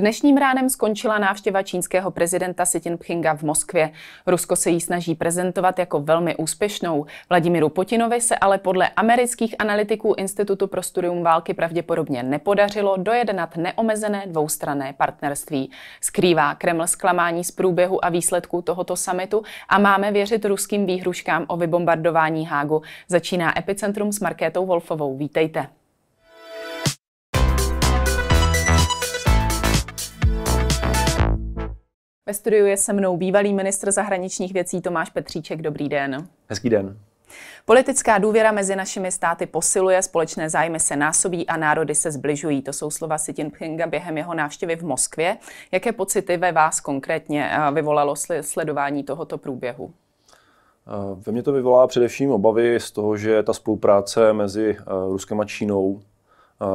Dnešním ránem skončila návštěva čínského prezidenta Xi Jinpinga v Moskvě. Rusko se jí snaží prezentovat jako velmi úspěšnou. Vladimíru Putinovi se ale podle amerických analytiků Institutu pro studium války pravděpodobně nepodařilo dojednat neomezené dvoustrané partnerství. Skrývá Kreml zklamání z průběhu a výsledků tohoto samitu a máme věřit ruským výhruškám o vybombardování Hágu. Začíná Epicentrum s Markétou Wolfovou. Vítejte. Ve studiu je se mnou bývalý ministr zahraničních věcí Tomáš Petříček. Dobrý den. Hezký den. Politická důvěra mezi našimi státy posiluje, společné zájmy se násobí a národy se zbližují. To jsou slova Xi Jinpinga během jeho návštěvy v Moskvě. Jaké pocity ve vás konkrétně eh, vyvolalo sledování tohoto průběhu? Eh, ve mně to vyvolá především obavy z toho, že ta spolupráce mezi eh, Ruskem a Čínou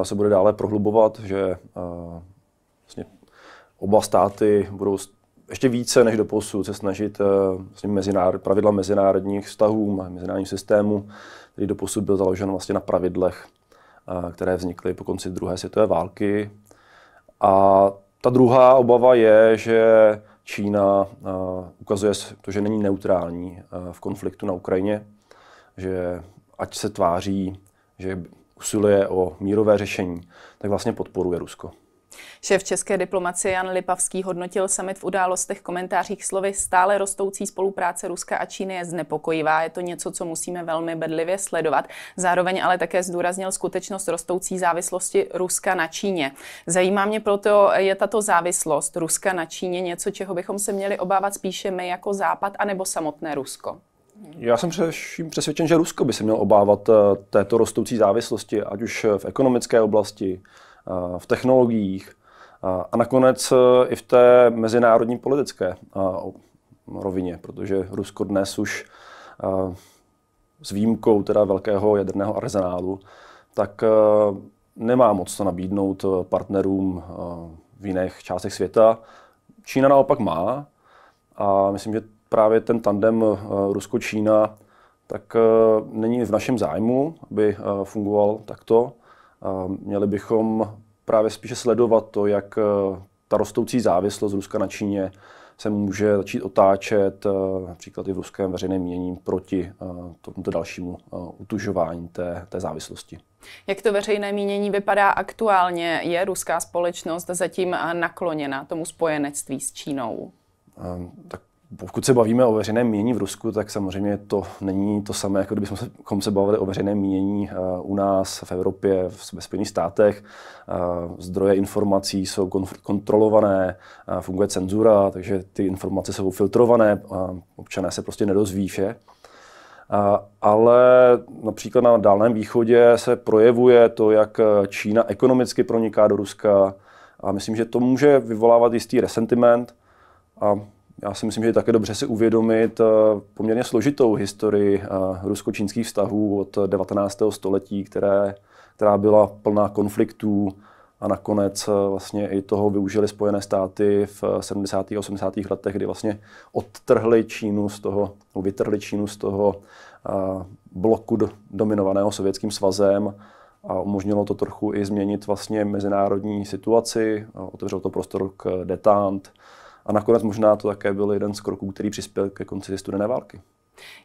se bude dále prohlubovat, že vlastně oba státy budou ještě více než do posud se snažit eh, vlastně mezinár, pravidla mezinárodních vztahů a mezinárodního systému, který do posud byl založen vlastně na pravidlech, eh, které vznikly po konci druhé světové války. A ta druhá obava je, že Čína eh, ukazuje to, že není neutrální v konfliktu na Ukrajině, že ať se tváří, že usiluje o mírové řešení, tak vlastně podporuje Rusko. Šéf české diplomacie Jan Lipavský hodnotil summit v událostech komentářích slovy stále rostoucí spolupráce Ruska a Číny je znepokojivá. Je to něco, co musíme velmi bedlivě sledovat. Zároveň ale také zdůraznil skutečnost rostoucí závislosti Ruska na Číně. Zajímá mě proto, je tato závislost Ruska na Číně něco, čeho bychom se měli obávat spíše my jako Západ anebo samotné Rusko? Já jsem především přesvědčen, že Rusko by se mělo obávat eh, této rostoucí závislosti, ať už v ekonomické oblasti, eh, v technologiích, a nakonec e, i v té mezinárodní politické e, rovině, protože Rusko dnes už e, s výjimkou teda velkého jaderného arzenálu, tak nemá moc co nabídnout partnerům v jiných částech světa. Čína naopak má a myslím, že právě ten tandem Rusko-Čína tak není v našem zájmu, aby fungoval takto. Měli bychom právě spíše sledovat to, jak eh, ta rostoucí závislost Ruska na Číně se může začít otáčet eh, například i v ruském veřejném měním proti eh, tomuto dalšímu utužování té, té závislosti. Jak to veřejné mínění vypadá aktuálně? Je ruská společnost zatím nakloněna tomu spojenectví s Čínou? Ehm, tak pokud se bavíme o veřejném mínění v Rusku, tak samozřejmě to není to samé, jako kdybychom se bavili o veřejném mínění eh, u nás, v Evropě, ve Spojených státech. Eh, zdroje informací jsou kontrolované, eh, funguje cenzura, takže ty informace jsou filtrované, občané se prostě nedozví vše. Ale například na Dálném východě se projevuje to, jak Čína ekonomicky proniká do Ruska a myslím, že to může vyvolávat jistý resentiment a já si myslím, že je také dobře si uvědomit eh, poměrně složitou historii eh, rusko-čínských vztahů od 19. století, které, která byla plná konfliktů a nakonec eh, vlastně i toho využili Spojené státy v 70. a 80. letech, kdy vlastně odtrhli Čínu z toho, vytrhli Čínu z toho bloku dominovaného Sovětským svazem a umožnilo to trochu i změnit vlastně mezinárodní situaci, otevřelo to prostor k detant, a nakonec možná to také byl jeden z kroků, který přispěl ke konci studené války.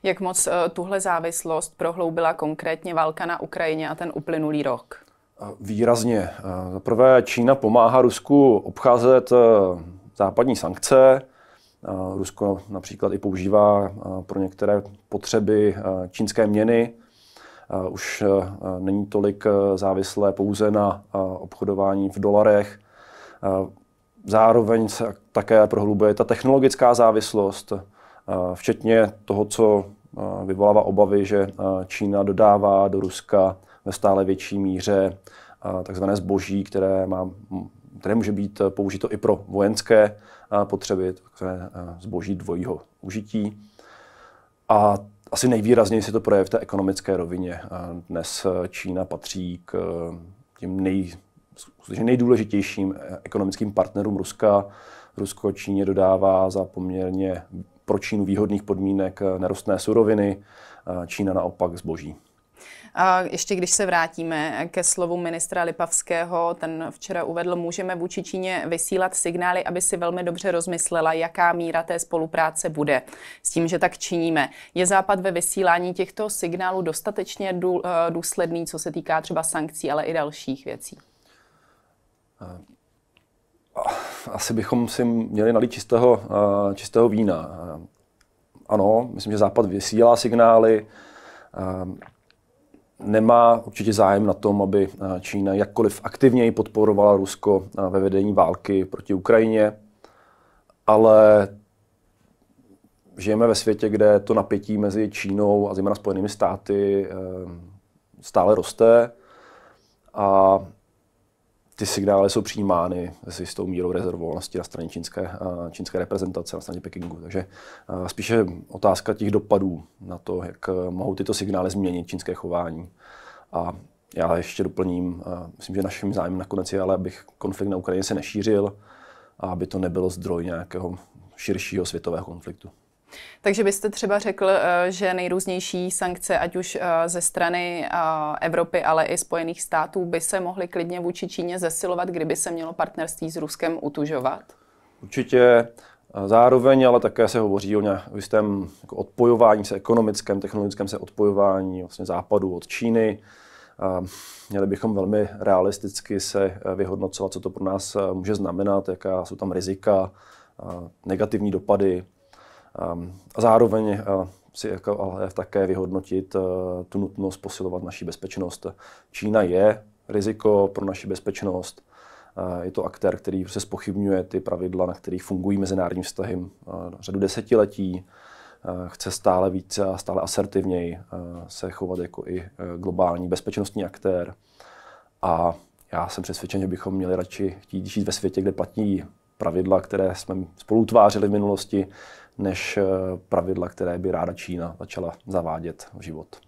Jak moc eh, tuhle závislost prohloubila konkrétně válka na Ukrajině a ten uplynulý rok? Výrazně. Eh, Za prvé, Čína pomáhá Rusku obcházet eh, západní sankce. Rusko například i používá pro některé potřeby čínské měny. Už není tolik závislé pouze na obchodování v dolarech. Zároveň se také prohlubuje ta technologická závislost, eh, včetně toho, co eh, vyvolává obavy, že eh, Čína dodává do Ruska ve stále větší míře takzvané zboží, které, má, které může být použito i pro vojenské potřeby, takzvané zboží dvojího užití. A asi nejvýrazněji se to projeví v té ekonomické rovině. Dnes Čína patří k těm nej, skutečně nejdůležitějším eh, ekonomickým partnerům Ruska. Rusko Číně dodává za poměrně pro Čínu výhodných podmínek eh, nerostné suroviny, eh, Čína naopak zboží. A ještě když se vrátíme ke slovu ministra Lipavského, ten včera uvedl, můžeme vůči Číně vysílat signály, aby si velmi dobře rozmyslela, jaká míra té spolupráce bude s tím, že tak činíme. Je Západ ve vysílání těchto signálů dostatečně důsledný, co se týká třeba sankcí, ale i dalších věcí? asi bychom si měli nalít čistého, čistého vína. Ano, myslím, že Západ vysílá signály, nemá určitě zájem na tom, aby Čína jakkoliv aktivněji podporovala Rusko ve vedení války proti Ukrajině, ale žijeme ve světě, kde to napětí mezi Čínou a zejména Spojenými státy e, stále roste a ty signály jsou přijímány s jistou mírou rezervovanosti na straně čínské, čínské reprezentace, na straně Pekingu. Takže spíše otázka těch dopadů na to, jak mohou tyto signály změnit čínské chování. A já ještě doplním, myslím, že naším zájmem nakonec je ale, abych konflikt na Ukrajině se nešířil a aby to nebylo zdroj nějakého širšího světového konfliktu. Takže byste třeba řekl, eh, že nejrůznější sankce, ať už eh, ze strany eh, Evropy, ale i Spojených států, by se mohly klidně vůči Číně zesilovat, kdyby se mělo partnerství s Ruskem utužovat? Určitě. Zároveň ale také se hovoří o nějakém odpojování se ekonomickém, technologickém se odpojování vlastně západu od Číny. Měli bychom velmi realisticky se vyhodnocovat, co to pro nás může znamenat, jaká jsou tam rizika, negativní dopady, Ehm, a zároveň eh, si jako ale také vyhodnotit eh, tu nutnost posilovat naši bezpečnost. Čína je riziko pro naši bezpečnost. Eh, je to aktér, který se spochybňuje ty pravidla, na kterých fungují mezinárodní vztahy řadu desetiletí. Chce stále více a stále asertivněji se chovat jako i globální bezpečnostní aktér. A já jsem přesvědčen, že bychom měli radši chtít žít ve světě, kde platí pravidla, které jsme spolu utvářeli v minulosti, než eh, pravidla, které by ráda Čína začala zavádět v život.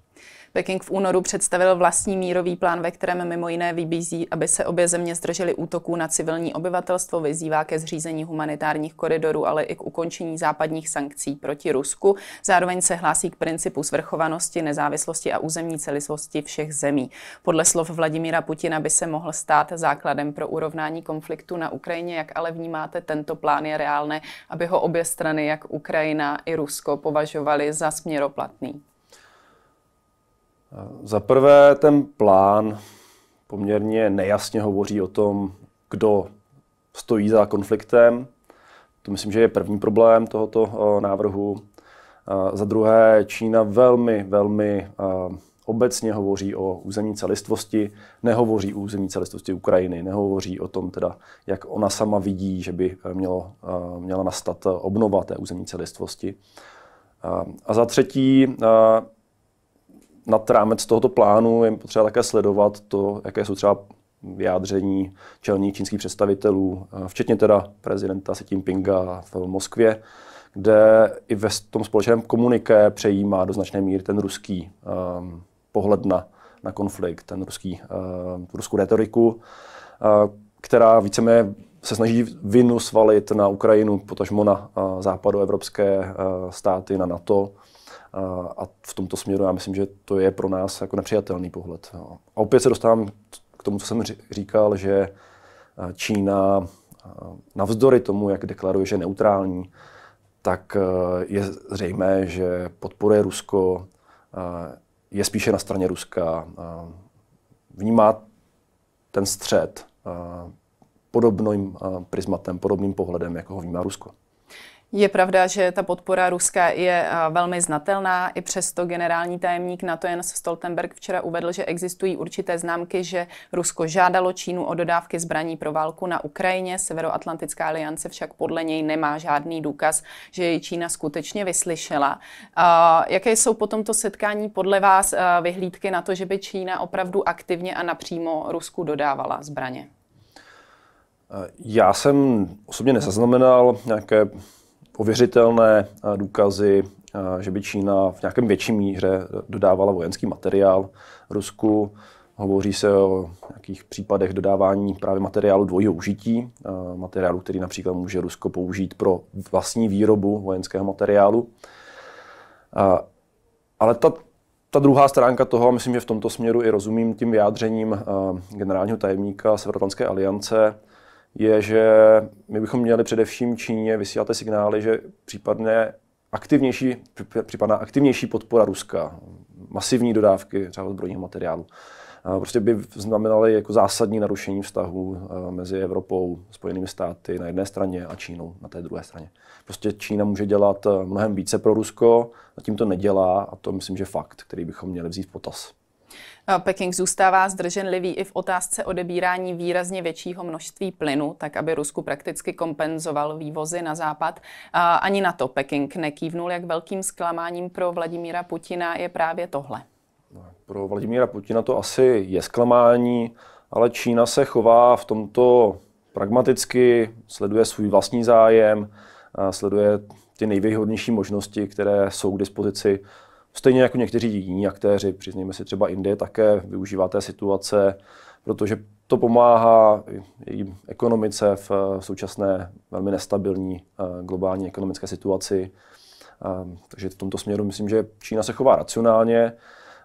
Peking v únoru představil vlastní mírový plán, ve kterém mimo jiné vybízí, aby se obě země zdržely útoků na civilní obyvatelstvo, vyzývá ke zřízení humanitárních koridorů, ale i k ukončení západních sankcí proti Rusku. Zároveň se hlásí k principu svrchovanosti, nezávislosti a územní celistvosti všech zemí. Podle slov Vladimíra Putina by se mohl stát základem pro urovnání konfliktu na Ukrajině. Jak ale vnímáte tento plán je reálné, aby ho obě strany, jak Ukrajina i Rusko, považovaly za směroplatný? Za prvé, ten plán poměrně nejasně hovoří o tom, kdo stojí za konfliktem. To myslím, že je první problém tohoto eh, návrhu. Eh, za druhé, Čína velmi, velmi eh, obecně hovoří o územní celistvosti, nehovoří o územní celistvosti Ukrajiny, nehovoří o tom teda, jak ona sama vidí, že by mělo, měla nastat obnova té územní celistvosti. A za třetí, nad rámec tohoto plánu je potřeba také sledovat to, jaké jsou třeba vyjádření čelních čínských představitelů, včetně teda prezidenta Xi Jinpinga v Moskvě, kde i ve tom společném komuniké přejímá do značné míry ten ruský um, pohled na, na konflikt, ten ruský, uh, ruskou retoriku, uh, která víceméně se snaží vinu svalit na Ukrajinu, potažmo na uh, západoevropské uh, státy, na NATO. A v tomto směru já myslím, že to je pro nás jako nepřijatelný pohled. A opět se dostávám k tomu, co jsem říkal, že Čína navzdory tomu, jak deklaruje, že je neutrální, tak e, je zřejmé, že podporuje Rusko, je spíše na straně Ruska, vnímá ten střed podobným prismatem, podobným pohledem, jako ho vnímá Rusko. Je pravda, že ta podpora Ruska je velmi znatelná, i přesto generální tajemník NATO Jens Stoltenberg včera uvedl, že existují určité známky, že Rusko žádalo Čínu o dodávky zbraní pro válku na Ukrajině. Severoatlantická aliance však podle něj nemá žádný důkaz, že ji Čína skutečně vyslyšela. Jaké jsou po tomto setkání podle vás vyhlídky na to, že by Čína opravdu aktivně a napřímo Rusku dodávala zbraně? Já jsem osobně nezaznamenal nějaké ověřitelné eh, důkazy, eh, že by Čína v nějakém větším míře dodávala vojenský materiál Rusku. Hovoří se o nějakých případech dodávání právě materiálu dvojího užití, eh, materiálu, který například může Rusko použít pro vlastní výrobu vojenského materiálu. Ale ta, ta druhá stránka toho, myslím, že v tomto směru i rozumím tím vyjádřením generálního tajemníka Severoatlantské aliance, je, že my bychom měli především Číně vysílat ty signály, že případné aktivnější, případná aktivnější podpora Ruska, masivní dodávky třeba zbrojního materiálu, prostě by znamenaly jako zásadní narušení vztahu mezi Evropou, Spojenými státy na jedné straně a Čínou na té druhé straně. Prostě Čína může dělat mnohem více pro Rusko, tím to nedělá a to myslím, že fakt, který bychom měli vzít v potaz. No, Peking zůstává zdrženlivý i v otázce odebírání výrazně většího množství plynu, tak aby Rusku prakticky kompenzoval vývozy na západ. Ani na to Peking nekývnul, jak velkým zklamáním pro Vladimíra Putina je právě tohle. No, pro Vladimíra Putina to asi je zklamání, ale Čína se chová v tomto pragmaticky, sleduje svůj vlastní zájem, sleduje ty nejvýhodnější možnosti, které jsou k dispozici Stejně jako někteří jiní aktéři, přiznejme si třeba Indie také využívá té situace, protože to pomáhá její ekonomice v současné velmi nestabilní eh, globální ekonomické situaci. Ehm, takže v tomto směru myslím, že Čína se chová racionálně,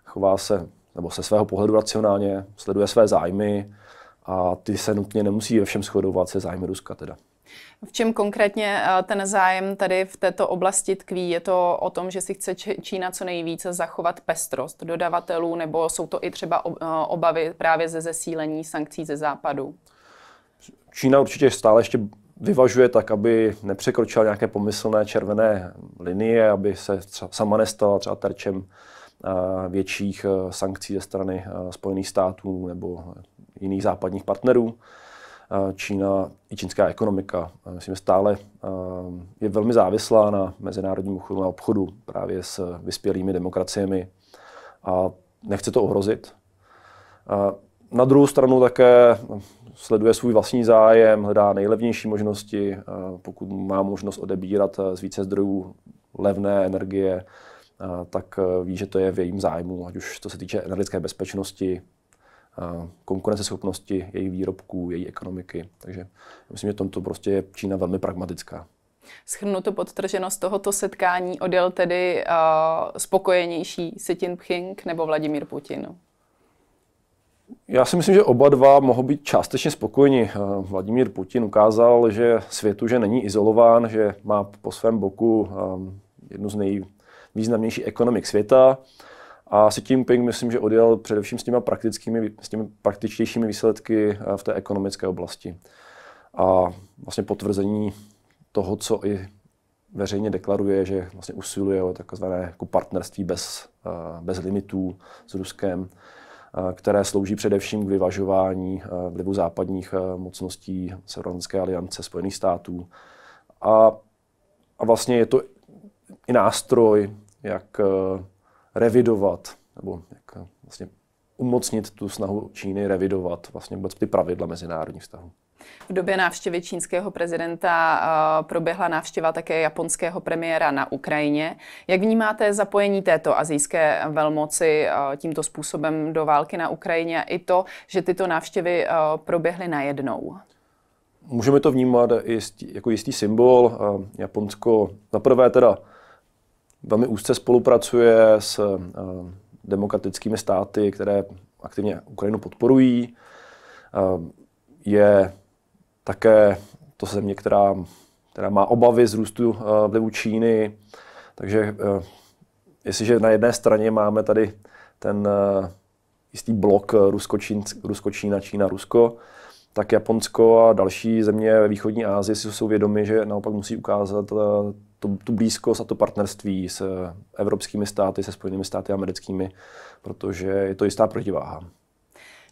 chová se, nebo se svého pohledu racionálně, sleduje své zájmy a ty se nutně nemusí ve všem shodovat se zájmy Ruska teda. V čem konkrétně eh, ten zájem tady v této oblasti tkví? Je to o tom, že si chce Čína co nejvíce zachovat pestrost dodavatelů, nebo jsou to i třeba eh, obavy právě ze zesílení sankcí ze západu? Čína určitě stále ještě vyvažuje tak, aby nepřekročila nějaké pomyslné červené linie, aby se sama nestala třeba terčem eh, větších sankcí ze strany Spojených států nebo jiných západních partnerů. Čína i čínská ekonomika, eh, myslím, stále eh, je velmi závislá na mezinárodním obchodu a obchodu právě s vyspělými demokraciemi a nechce to ohrozit. Na druhou stranu také eh, sleduje svůj vlastní zájem, hledá nejlevnější možnosti, pokud má možnost odebírat z více zdrojů levné energie, tak ví, že to je v jejím zájmu, ať už to se týče energetické bezpečnosti, konkurenceschopnosti jejich výrobků, její ekonomiky. Takže myslím, že tomto prostě je Čína velmi pragmatická. Schrnuto podtrženost tohoto setkání odjel tedy uh, spokojenější Xi Jinping nebo Vladimír Putin? Já si myslím, že oba dva mohou být částečně spokojeni. Vladimír Putin ukázal, že světu, že není izolován, že má po svém boku jednu z nejvýznamnějších ekonomik světa. A Xi Jinping myslím, že odjel především s těmi, praktickými, s těmi praktičtějšími výsledky eh, v té ekonomické oblasti. A vlastně potvrzení toho, co i veřejně deklaruje, že vlastně usiluje o takzvané jako partnerství bez, eh, bez limitů s Ruskem, eh, které slouží především k vyvažování vlivu západních mocností Severoatlantské aliance Spojených států. A, a vlastně je to i nástroj, jak revidovat, nebo jak eh, vlastně umocnit tu snahu Číny revidovat vlastně vůbec ty pravidla mezinárodních vztahů. V době návštěvy čínského prezidenta eh, proběhla návštěva také japonského premiéra na Ukrajině. Jak vnímáte zapojení této azijské velmoci eh, tímto způsobem do války na Ukrajině i to, že tyto návštěvy proběhly najednou? Můžeme to vnímat jako jistý symbol. Japonsko zaprvé teda velmi úzce spolupracuje s eh, demokratickými státy, které aktivně Ukrajinu podporují. Eh, je také to země, která, která má obavy z růstu eh, vlivu Číny. Takže jestliže na jedné straně máme tady ten jistý blok rusko Rusko-Čína, Čína-Rusko, tak Japonsko a další země ve východní Asii si jsou vědomi, že naopak musí ukázat tu, tu blízkost a to partnerství s eh, evropskými státy, se Spojenými státy americkými, protože je to jistá protiváha.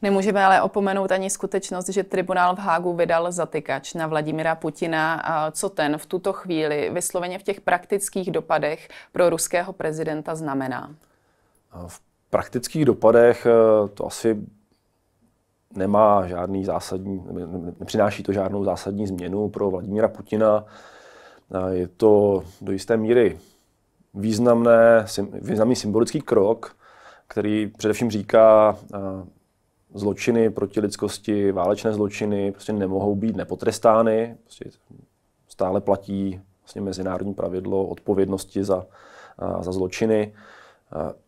Nemůžeme ale opomenout ani skutečnost, že tribunál v Hágu vydal zatykač na Vladimira Putina. A co ten v tuto chvíli vysloveně v těch praktických dopadech pro ruského prezidenta znamená? V praktických dopadech eh, to asi nemá žádný zásadní, nepřináší to žádnou zásadní změnu pro Vladimíra Putina. Je to do jisté míry významné, významný symbolický krok, který především říká, zločiny proti lidskosti, válečné zločiny prostě nemohou být nepotrestány. Prostě stále platí vlastně mezinárodní pravidlo odpovědnosti za, za zločiny.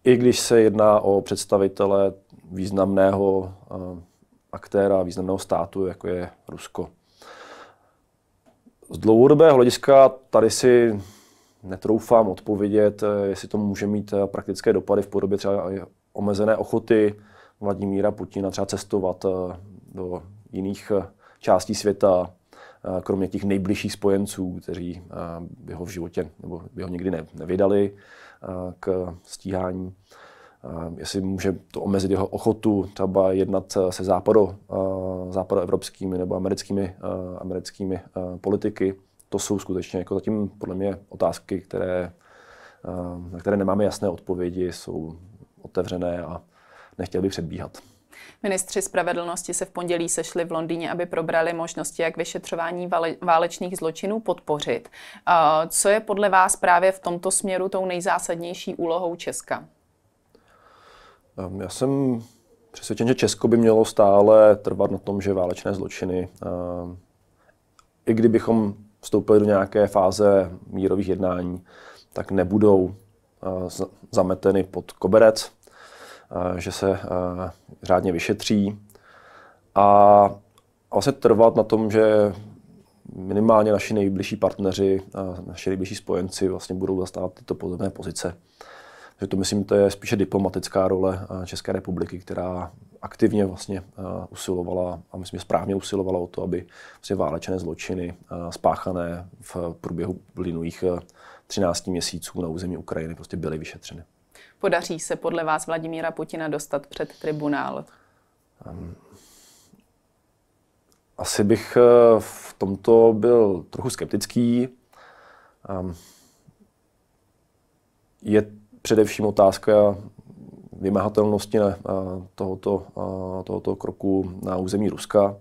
I když se jedná o představitele významného aktéra, významného státu, jako je Rusko. Z dlouhodobého hlediska tady si netroufám odpovědět, eh, jestli to může mít eh, praktické dopady v podobě třeba omezené ochoty Vladimíra Putina třeba cestovat eh, do jiných částí světa, kromě těch nejbližších spojenců, kteří by ho v životě nebo by ho nikdy nevydali k stíhání. Ehm, jestli může to omezit jeho ochotu třeba jednat eh, se západo, eh, západoevropskými nebo americkými, eh, americkými politiky. To jsou skutečně jako zatím podle mě otázky, které, ehm, na které nemáme jasné odpovědi, jsou otevřené a nechtěl bych předbíhat. Ministři spravedlnosti se v pondělí sešli v Londýně, aby probrali možnosti, jak vyšetřování válečných zločinů podpořit. Co je podle vás právě v tomto směru tou nejzásadnější úlohou Česka? Ehm, já jsem přesvědčen, že Česko by mělo stále trvat na tom, že válečné zločiny, ehm, i kdybychom vstoupili do nějaké fáze mírových jednání, tak nebudou eh, zameteny pod koberec, eh, že se eh, řádně vyšetří a vlastně trvat na tom, že minimálně naši nejbližší partneři, naši nejbližší spojenci vlastně budou zastávat tyto podobné pozice. Takže to myslím, to je spíše diplomatická role eh, České republiky, která aktivně vlastně eh, usilovala, a myslím, správně usilovala o to, aby vlastně válečné zločiny eh, spáchané v průběhu plynulých 13 měsíců na území Ukrajiny prostě byly vyšetřeny. Podaří se podle vás Vladimíra Putina dostat před tribunál? Um, asi bych v tomto byl trochu skeptický. Ehm, je především otázka vymahatelnosti tohoto, tohoto kroku na území Ruska.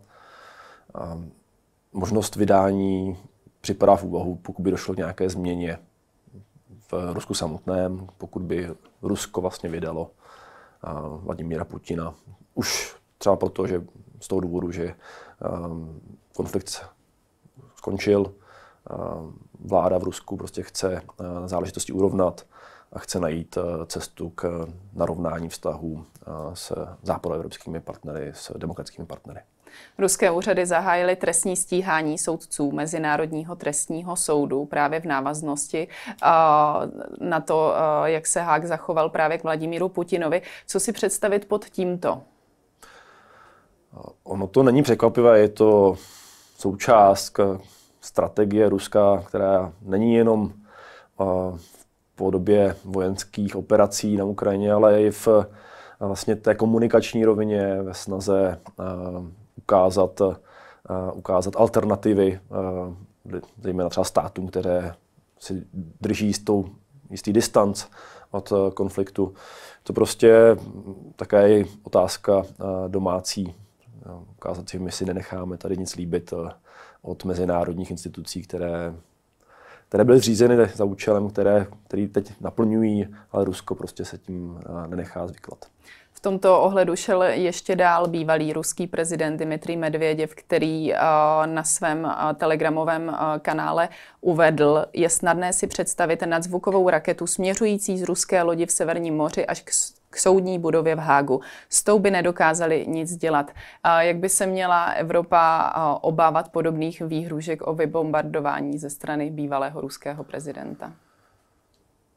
Možnost vydání připadá v úvahu, pokud by došlo k nějaké změně v Rusku samotném, pokud by Rusko vlastně vydalo Vladimíra Putina. Už třeba proto, že z toho důvodu, že konflikt skončil, vláda v Rusku prostě chce záležitosti urovnat, a chce najít eh, cestu k eh, narovnání vztahů eh, s západoevropskými partnery, s demokratickými partnery. Ruské úřady zahájily trestní stíhání soudců Mezinárodního trestního soudu právě v návaznosti na to, jak se Hák zachoval právě k Vladimíru Putinovi. Co si představit pod tímto? Ono to není překvapivé, je to součást strategie ruská, která není jenom podobě vojenských operací na Ukrajině, ale i v vlastně té komunikační rovině ve snaze ukázat, ukázat alternativy, zejména třeba státům, které si drží jistou, jistý distanc od konfliktu. To prostě také je otázka domácí. Ukázat si, my si nenecháme tady nic líbit od mezinárodních institucí, které které byly zřízeny za účelem, které, který teď naplňují, ale Rusko prostě se tím eh, nenechá zvyklat. V tomto ohledu šel ještě dál bývalý ruský prezident Dmitrij Medvěděv, který eh, na svém eh, telegramovém kanále uvedl, je snadné si představit nadzvukovou raketu směřující z ruské lodi v Severním moři až k k soudní budově v Hágu. S tou by nedokázali nic dělat. Jak by se měla Evropa obávat podobných výhružek o vybombardování ze strany bývalého ruského prezidenta?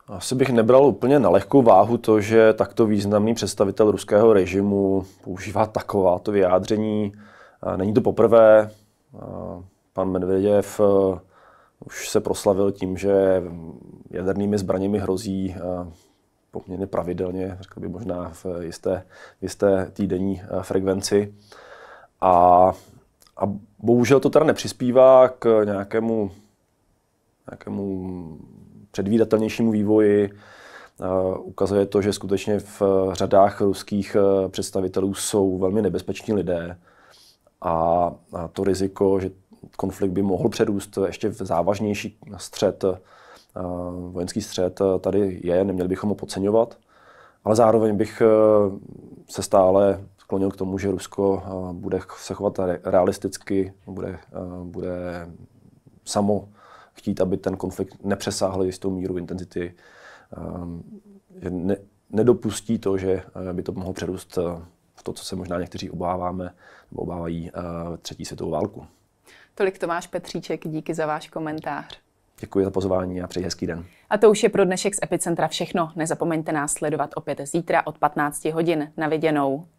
Asi bych nebral úplně na lehkou váhu to, že takto významný představitel ruského režimu používá takováto vyjádření. Není to poprvé. Pan Medveděv už se proslavil tím, že jadernými zbraněmi hrozí poměrně pravidelně, řekl bych možná v jisté, v jisté týdenní eh, frekvenci. A, a bohužel to teda nepřispívá k nějakému, nějakému předvídatelnějšímu vývoji. Eh, ukazuje to, že skutečně v řadách ruských eh, představitelů jsou velmi nebezpeční lidé a to riziko, že konflikt by mohl přerůst ještě v závažnější střed Eh, vojenský střed eh, tady je, neměli bychom ho podceňovat, ale zároveň bych eh, se stále sklonil k tomu, že Rusko bude se chovat realisticky, bude, bude samo chtít, aby ten konflikt nepřesáhl jistou míru intenzity, že ne, nedopustí to, že by to mohlo přerůst v to, co se možná někteří obáváme nebo obávají třetí světovou válku. Tolik Tomáš Petříček, díky za váš komentář. Děkuji za pozvání a přeji hezký den. A to už je pro dnešek z Epicentra všechno. Nezapomeňte nás sledovat opět zítra od 15 hodin. Na viděnou.